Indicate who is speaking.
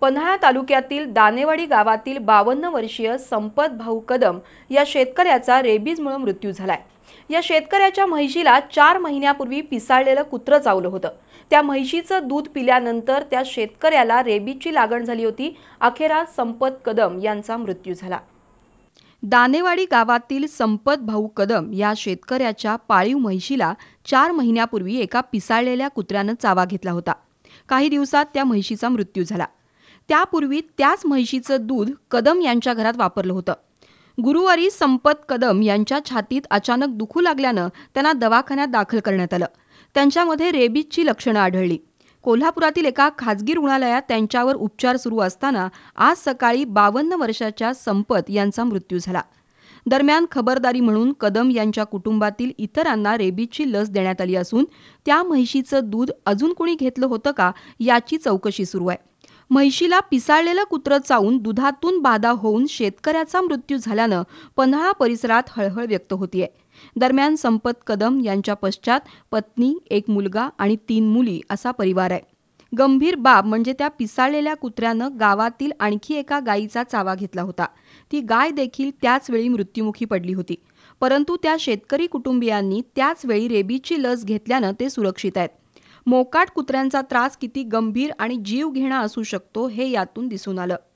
Speaker 1: पन्हाळा तालुक्यातील दानेवाडी गावातील बावन्न वर्षीय संपत भाऊ कदम या शेतकऱ्याचा रेबीजमुळे मृत्यू झालाय या शेतकऱ्याच्या म्हैशीला चार महिन्यापूर्वी पिसाळलेलं कुत्रं चावलं होतं त्या म्हैशीचं दूध पिल्यानंतर त्या शेतकऱ्याला रेबीजची लागण झाली होती अखेरा संपत कदम यांचा मृत्यू झाला दानेवाडी गावातील संपत भाऊ कदम या शेतकऱ्याच्या पाळीव म्हैशीला चार महिन्यापूर्वी एका पिसाळलेल्या कुत्र्यानं चावा घेतला होता काही दिवसात त्या म्हैशीचा मृत्यू झाला त्यापूर्वी त्याच म्हैशीचं दूध कदम यांच्या घरात वापरलं होतं गुरुवारी संपत कदम यांच्या छातीत अचानक दुखू लागल्यानं त्यांना दवाखान्यात दाखल करण्यात आलं त्यांच्यामध्ये रेबीजची लक्षणं आढळली कोल्हापुरातील एका खाजगी रुग्णालयात त्यांच्यावर उपचार सुरू असताना आज सकाळी बावन्न वर्षाच्या संपत यांचा मृत्यू झाला दरम्यान खबरदारी म्हणून कदम यांच्या कुटुंबातील इतरांना रेबीजची लस देण्यात आली असून त्या म्हैशीचं दूध अजून कोणी घेतलं होतं का याची चौकशी सुरू आहे म्हैशीला पिसाळलेलं कुत्रं चावून दुधातून बाधा होऊन शेतकऱ्याचा मृत्यू झाल्यानं पन्हाळा परिसरात हळहळ व्यक्त होतीये दरम्यान संपत कदम यांच्या पश्चात पत्नी एक मुलगा आणि तीन मुली असा परिवार आहे गंभीर बाब म्हणजे त्या पिसाळलेल्या कुत्र्यानं गावातील आणखी एका गायीचा चावा घेतला होता ती गाय देखील त्याच वेळी मृत्युमुखी पडली होती परंतु त्या शेतकरी कुटुंबियांनी त्याच वेळी रेबीची लस घेतल्यानं ते सुरक्षित आहेत मोकाट कुत्र्यांचा त्रास किती गंभीर आणि जीवघेणा असू शकतो हे यातून दिसून आलं